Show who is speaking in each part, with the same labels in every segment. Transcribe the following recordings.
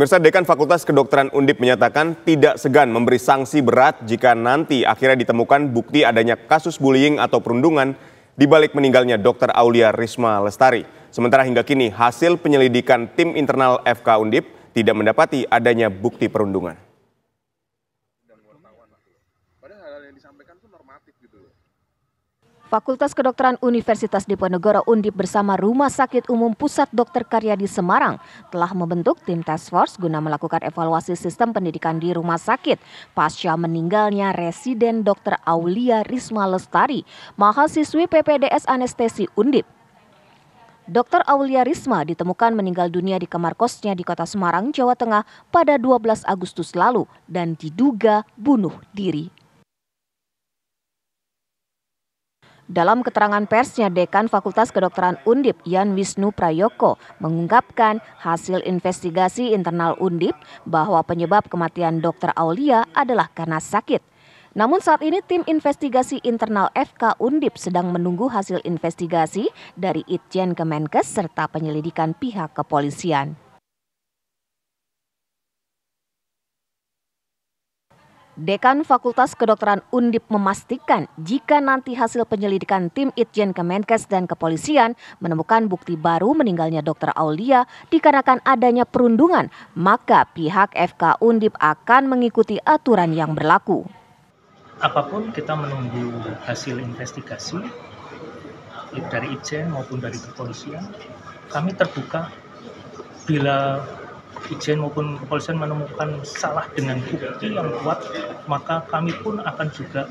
Speaker 1: Pemirsa Dekan Fakultas Kedokteran Undip menyatakan tidak segan memberi sanksi berat jika nanti akhirnya ditemukan bukti adanya kasus bullying atau perundungan di balik meninggalnya Dr. Aulia Risma Lestari. Sementara hingga kini hasil penyelidikan tim internal FK Undip tidak mendapati adanya bukti perundungan.
Speaker 2: Fakultas Kedokteran Universitas Diponegoro Undip bersama Rumah Sakit Umum Pusat Dokter Karya di Semarang telah membentuk tim task force guna melakukan evaluasi sistem pendidikan di rumah sakit pasca meninggalnya residen Dr. Aulia Risma Lestari, mahasiswi PPDS Anestesi Undip. Dr. Aulia Risma ditemukan meninggal dunia di kamar kosnya di kota Semarang, Jawa Tengah pada 12 Agustus lalu dan diduga bunuh diri Dalam keterangan persnya, Dekan Fakultas Kedokteran Undip Yan Wisnu Prayoko mengungkapkan hasil investigasi internal Undip bahwa penyebab kematian Dr. Aulia adalah karena sakit. Namun saat ini tim investigasi internal FK Undip sedang menunggu hasil investigasi dari Itjen Kemenkes serta penyelidikan pihak kepolisian. Dekan Fakultas Kedokteran Undip memastikan jika nanti hasil penyelidikan tim Itjen Kemenkes dan kepolisian menemukan bukti baru meninggalnya Dr. Aulia dikarenakan adanya perundungan, maka pihak FK Undip akan mengikuti aturan yang berlaku.
Speaker 3: Apapun kita menunggu hasil investigasi dari Itjen maupun dari kepolisian, kami terbuka bila Ditjen maupun kepolisian menemukan salah dengan bukti yang kuat, maka kami pun akan juga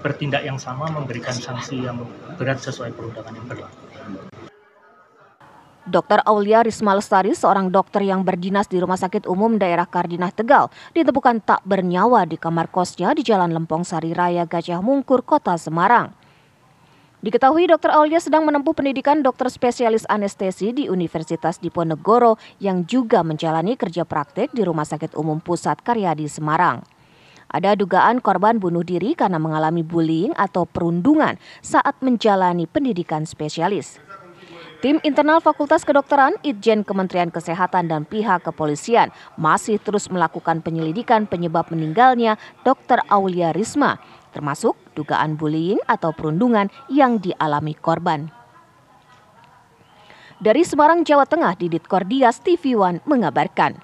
Speaker 3: bertindak yang sama memberikan sanksi yang berat sesuai perundangan yang berlaku.
Speaker 2: Dr. Aulia Risma Lestari, seorang dokter yang berdinas di Rumah Sakit Umum Daerah Kardinah Tegal, ditemukan tak bernyawa di kamar kosnya di Jalan Lempong Sari Raya Gajah Mungkur, Kota Semarang. Diketahui Dr. Aulia sedang menempuh pendidikan dokter spesialis anestesi di Universitas Diponegoro yang juga menjalani kerja praktik di Rumah Sakit Umum Pusat Karyadi Semarang. Ada dugaan korban bunuh diri karena mengalami bullying atau perundungan saat menjalani pendidikan spesialis. Tim internal Fakultas Kedokteran, Itjen Kementerian Kesehatan dan pihak kepolisian masih terus melakukan penyelidikan penyebab meninggalnya Dr. Aulia Risma termasuk dugaan bullying atau perundungan yang dialami korban. Dari Semarang, Jawa Tengah, Didit Kordias TV One mengabarkan.